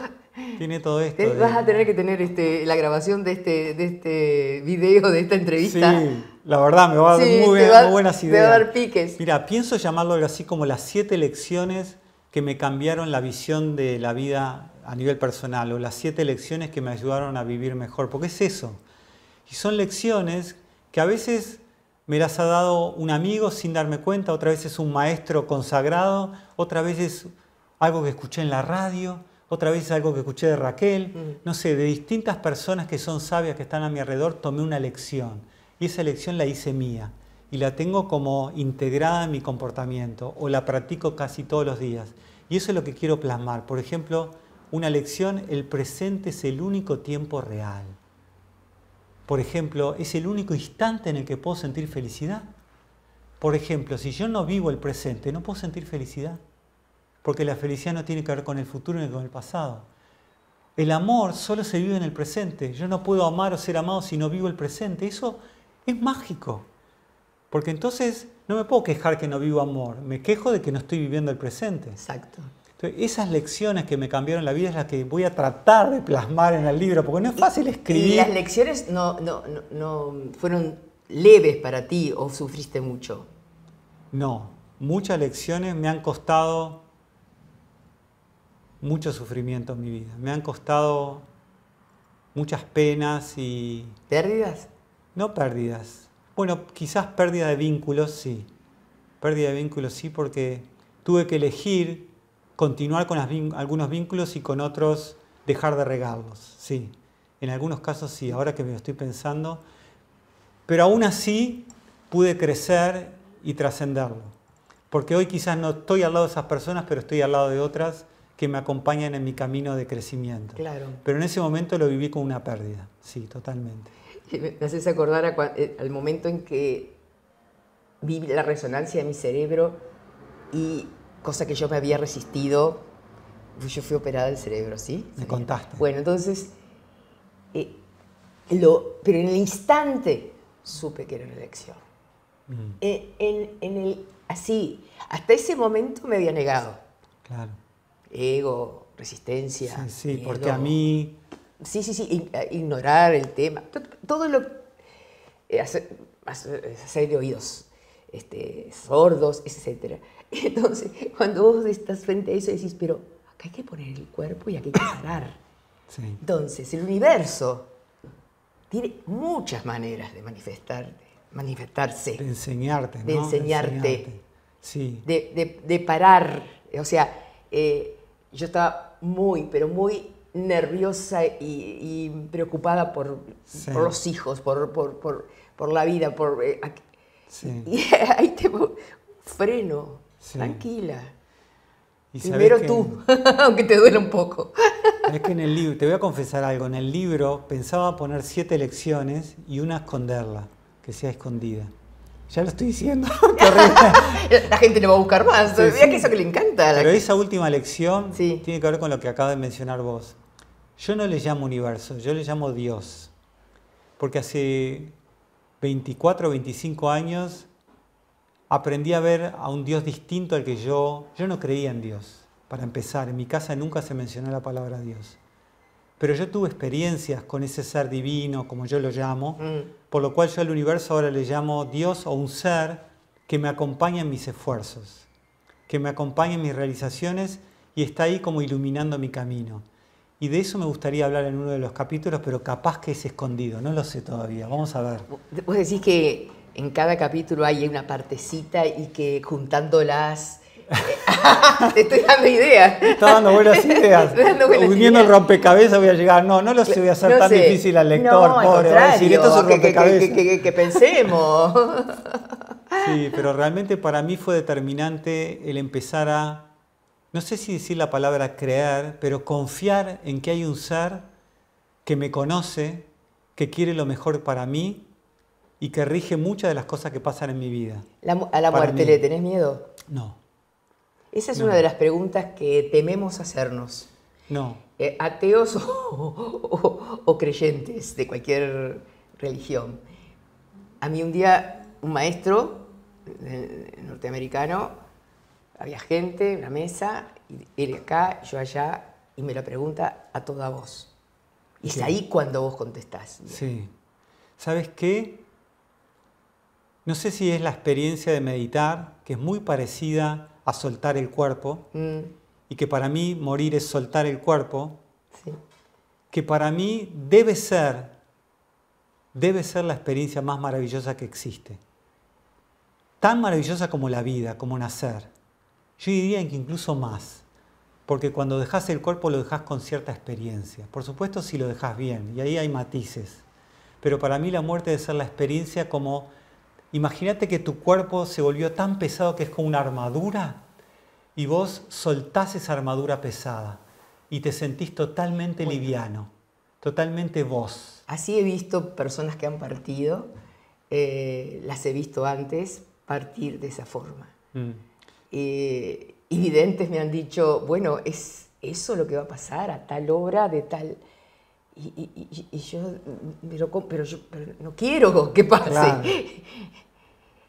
S2: Tiene todo esto. Vas a tener
S1: que tener este, la grabación de este, este video, de esta entrevista. Sí,
S2: la verdad, me va a dar muy, buenas ideas. Te va a dar piques. Mira, pienso llamarlo así como las siete lecciones que me cambiaron la visión de la vida a nivel personal o las siete lecciones que me ayudaron a vivir mejor, porque es eso. Y son lecciones que a veces me las ha dado un amigo sin darme cuenta, otra vez es un maestro consagrado, otra vez es algo que escuché en la radio, otra vez es algo que escuché de Raquel, no sé, de distintas personas que son sabias, que están a mi alrededor, tomé una lección y esa lección la hice mía y la tengo como integrada en mi comportamiento o la practico casi todos los días. Y eso es lo que quiero plasmar. Por ejemplo, una lección, el presente es el único tiempo real por ejemplo, es el único instante en el que puedo sentir felicidad. Por ejemplo, si yo no vivo el presente, no puedo sentir felicidad, porque la felicidad no tiene que ver con el futuro ni con el pasado. El amor solo se vive en el presente. Yo no puedo amar o ser amado si no vivo el presente. Eso es mágico. Porque entonces no me puedo quejar que no vivo amor, me quejo de que no estoy viviendo el presente. Exacto esas lecciones que me cambiaron la vida es las que voy a tratar de plasmar en el libro, porque no es fácil escribir. ¿Y las
S1: lecciones no, no, no fueron leves para
S2: ti o sufriste mucho? No, muchas lecciones me han costado mucho sufrimiento en mi vida. Me han costado muchas penas y... ¿Pérdidas? No pérdidas. Bueno, quizás pérdida de vínculos, sí. Pérdida de vínculos, sí, porque tuve que elegir continuar con algunos vínculos y con otros dejar de regarlos. Sí, en algunos casos sí, ahora que me estoy pensando. Pero aún así pude crecer y trascenderlo. Porque hoy quizás no estoy al lado de esas personas, pero estoy al lado de otras que me acompañan en mi camino de crecimiento. Claro. Pero en ese momento lo viví con una pérdida, sí, totalmente.
S1: Me haces acordar a eh, al momento en que vi la resonancia de mi cerebro y cosa que yo me había resistido. Yo fui operada del cerebro, ¿sí? Me contaste. Bueno, entonces, eh, pero en el instante supe que era una elección. Mm. Eh, en, el, así, hasta ese momento me había negado. Claro. Ego, resistencia. Sí, sí, porque a mí... Sí, sí, sí, eh, ignorar el tema. Todo lo... Hacer, hacer de oídos este, sordos, etc Entonces, cuando vos estás frente a eso, decís, pero acá hay que poner el cuerpo y aquí hay que parar. Entonces, el universo tiene muchas maneras de manifestarte, manifestarse.
S2: De enseñarte, De enseñarte.
S1: De, parar. O sea, eh, yo estaba muy, pero muy nerviosa y, preocupada por, los hijos, por, por, la vida, por... Eh, y ahí te freno, Tranquila.
S2: Primero tú, aunque te duele un poco. es que en el libro, te voy a confesar algo, en el libro pensaba poner siete lecciones y una esconderla, que sea escondida. Ya lo estoy diciendo.
S1: la gente no va a buscar más. que eso que le encanta. Pero esa
S2: última lección tiene que ver con lo que acaba de mencionar vos. Yo no le llamo universo, yo le llamo Dios. Porque hace 24 o 25 años aprendí a ver a un Dios distinto al que yo, yo no creía en Dios. Para empezar, en mi casa nunca se mencionó la palabra Dios. Pero yo tuve experiencias con ese ser divino, como yo lo llamo, mm. por lo cual yo al universo ahora le llamo Dios o un ser que me acompaña en mis esfuerzos, que me acompaña en mis realizaciones y está ahí como iluminando mi camino. Y de eso me gustaría hablar en uno de los capítulos, pero capaz que es escondido, no lo sé todavía, vamos a ver. Vos decís que en
S1: cada capítulo hay una partecita y que juntándolas... Te estoy dando ideas.
S2: Te está dando buenas ideas. Uniendo el rompecabezas voy a llegar. No, no lo sé, voy a hacer tan difícil al lector, no, pobre. Al decir, esto es un que pensemos. sí, pero realmente para mí fue determinante el empezar a, no sé si decir la palabra crear, pero confiar en que hay un ser que me conoce, que quiere lo mejor para mí y que rige muchas de las cosas que pasan en mi vida. ¿A la muerte le
S1: tenés miedo? No. Esa es una de las preguntas que tememos hacernos. No. Eh, ateos o, creyentes de cualquier religión. A mí un día un maestro eh, norteamericano, había gente, una mesa, él acá, yo allá, y me la pregunta a toda voz. Y es ahí cuando vos contestás. Sí.
S2: ¿Sabes qué? No sé si es la experiencia de meditar, que es muy parecida a soltar el cuerpo, mm. y que para mí morir es soltar el cuerpo, que para mí debe ser, debe ser la experiencia más maravillosa que existe. Tan maravillosa como la vida, como nacer. Yo diría que incluso más, porque cuando dejas el cuerpo lo dejas con cierta experiencia. Por supuesto si lo dejas bien, y ahí hay matices. Pero para mí la muerte debe ser la experiencia como Imagínate que tu cuerpo se volvió tan pesado que es como una armadura y vos soltás esa armadura pesada y te sentís totalmente liviano, totalmente vos. Así he visto personas que han partido, eh, las
S1: he visto antes partir de esa forma. Mm. Eh, y videntes me han dicho, bueno, es eso lo que va a pasar a tal hora, de tal... Y, yo, pero, yo no quiero que pase.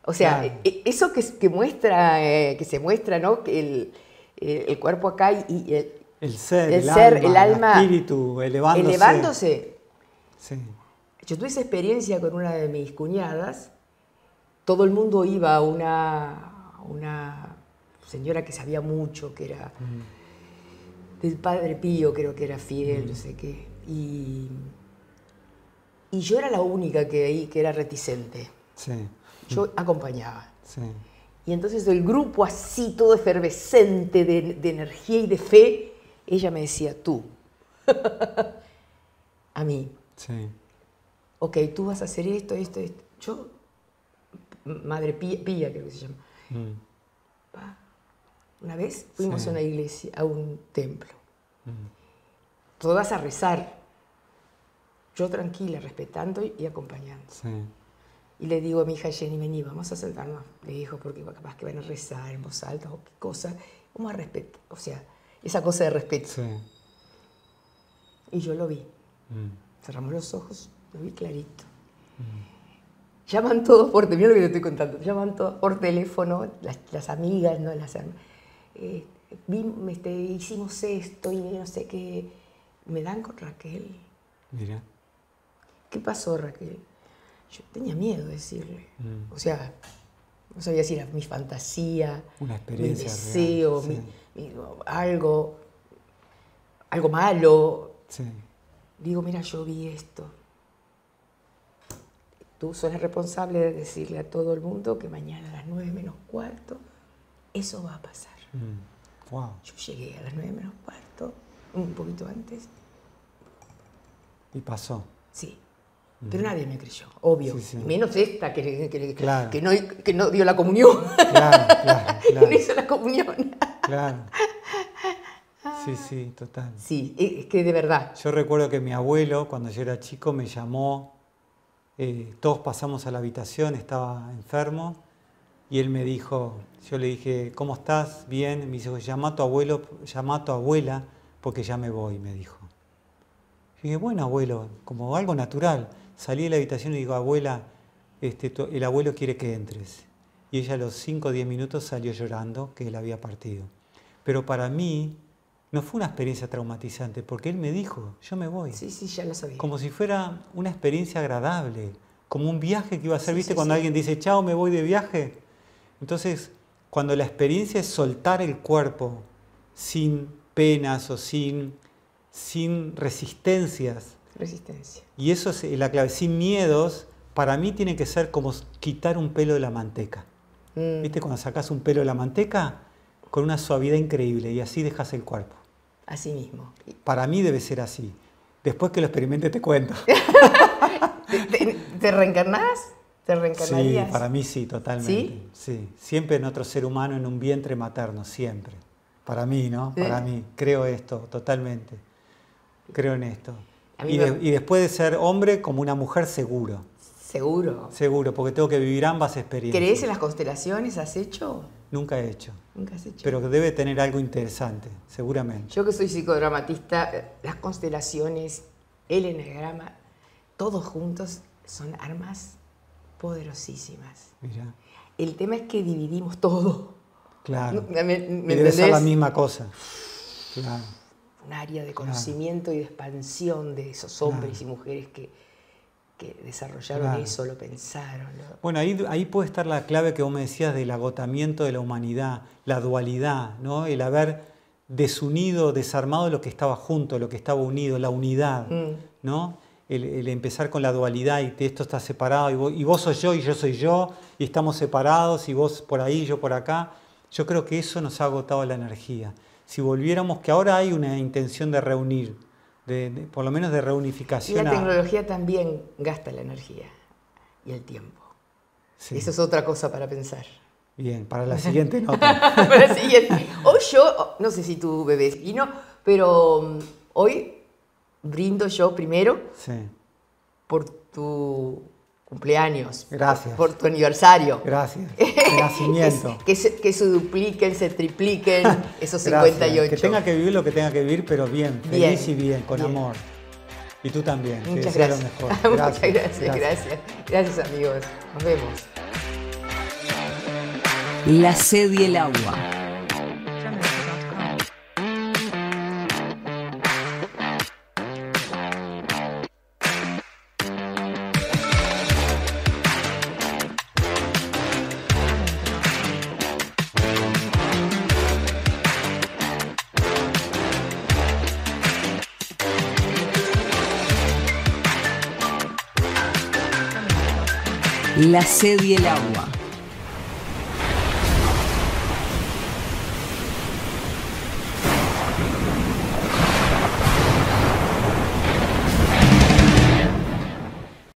S1: O sea, e, eso que, muestra, eh, que se muestra, ¿no? El, el cuerpo acá y, el, ser, el, alma, el, espíritu elevándose. Yo tuve esa experiencia con una de mis cuñadas. Todo el mundo iba a una, una señora que sabía mucho, que era
S2: mm.
S1: del padre Pío, creo que era fiel no mm. sé qué. Y, yo era la única que que era reticente. Yo acompañaba. Y entonces el grupo así, todo efervescente de, energía y de fe, ella me decía, tú, a mí. Ok, tú vas a hacer esto, esto, esto. Yo, madre pía, creo que se llama.
S2: Mm.
S1: Una vez fuimos a una iglesia, a un templo. Mm. Todas a rezar. Yo tranquila, respetando y acompañando. Y le digo a mi hija Jenny, vení, vamos a sentarnos. Le dijo, porque capaz que van a rezar en voz alta o qué cosa. Vamos a respetar, o sea, esa cosa de respeto. Y yo lo vi.
S2: Mm.
S1: Cerramos los ojos, lo vi clarito. Llaman mm. todos por teléfono, lo que te estoy contando. Llaman todos por teléfono, las, amigas, no las hermanas. Eh, este, hicimos esto y no sé qué me dan con Raquel. Mira. ¿Qué pasó, Raquel? Yo tenía miedo de decirle. Mm. O sea, no sabía si era mi fantasía, mi deseo, algo, algo malo. Digo, mira, yo vi esto. Tú sos responsable de decirle a todo el mundo que mañana a las 9 menos cuarto eso va a pasar.
S2: Mm.
S1: Yo llegué a las 9 menos cuarto un poquito antes. ¿Y pasó? Sí. Pero nadie me creyó, obvio. Menos esta que, no, dio la comunión.
S2: Claro, claro, claro. no hizo la comunión. Claro. Sí, sí, total. Sí, e, es que de verdad. Yo recuerdo que mi abuelo, cuando yo era chico, me llamó. Eh, todos pasamos a la habitación, estaba enfermo. Y él me dijo, yo le dije, ¿cómo estás? Bien. Me dijo, llama a tu abuelo, llama a tu abuela porque ya me voy, me dijo. Y dije, bueno, abuelo, como algo natural. Salí de la habitación y digo, abuela, este, el abuelo quiere que entres. Y ella a los 5 o 10 minutos salió llorando que él había partido. Pero para mí no fue una experiencia traumatizante, porque él me dijo, yo me voy. Sí, sí, ya lo sabía. Como si fuera una experiencia agradable, como un viaje que iba a ser, ¿viste? cuando alguien dice, chao, me voy de viaje. Entonces, cuando la experiencia es soltar el cuerpo sin penas o sin, sin resistencias. Resistencia. Y eso es eh, la clave. Sin miedos, para mí tiene que ser como quitar un pelo de la manteca. Mm. ¿Viste? Cuando sacas un pelo de la manteca, con una suavidad increíble y así dejas el cuerpo.
S1: Así mismo.
S2: Para mí debe ser así. Después que lo experimente te cuento.
S1: ¿Te, reencarnás? ¿Te Sí, para mí sí, totalmente.
S2: Sí, siempre en otro ser humano, en un vientre materno, siempre. Para mí, ¿no? Para mí. Creo esto, totalmente. Creo en esto. Y, después de ser hombre, como una mujer, seguro. Seguro. Seguro, porque tengo que vivir ambas experiencias. ¿Crees en las
S1: constelaciones? ¿Has hecho? Nunca he hecho. Nunca has hecho. Pero
S2: debe tener algo interesante, seguramente.
S1: Yo que soy psicodramatista, eh, las constelaciones, el enagrama, todos juntos son armas poderosísimas. Mira. El tema es que dividimos todo. Claro. ¿Me, me, me la misma
S2: cosa. Claro.
S1: Un área de conocimiento y de expansión de esos hombres y mujeres que, desarrollaron eso, lo pensaron.
S2: Bueno, ahí, ahí puede estar la clave que vos me decías del agotamiento de la humanidad, la dualidad, ¿no? el haber desunido, desarmado lo que estaba junto, lo que estaba unido, la unidad, mm. ¿no? El, empezar con la dualidad y que esto está separado y vos, y yo y yo soy yo y estamos separados y vos por ahí, yo por acá. Yo creo que eso nos ha agotado la energía. Si volviéramos, que ahora hay una intención de reunir, de, por lo menos de reunificación. Y la
S1: tecnología también gasta la energía
S2: y el tiempo. Eso es
S1: otra cosa para pensar.
S2: Bien, para la siguiente nota. para Hoy yo,
S1: no sé si tú bebés vino, pero mm, hoy brindo yo primero por tu cumpleaños. Gracias. Por, tu aniversario.
S2: Gracias. nacimiento.
S1: que, se, dupliquen, se tripliquen esos 58. Que
S2: tenga que vivir lo que tenga que vivir, pero bien, feliz y bien, con amor. Y tú también. Muchas gracias. Lo mejor. Muchas gracias,
S1: gracias. Gracias amigos. Nos vemos. La sed y el agua. La sed y el agua.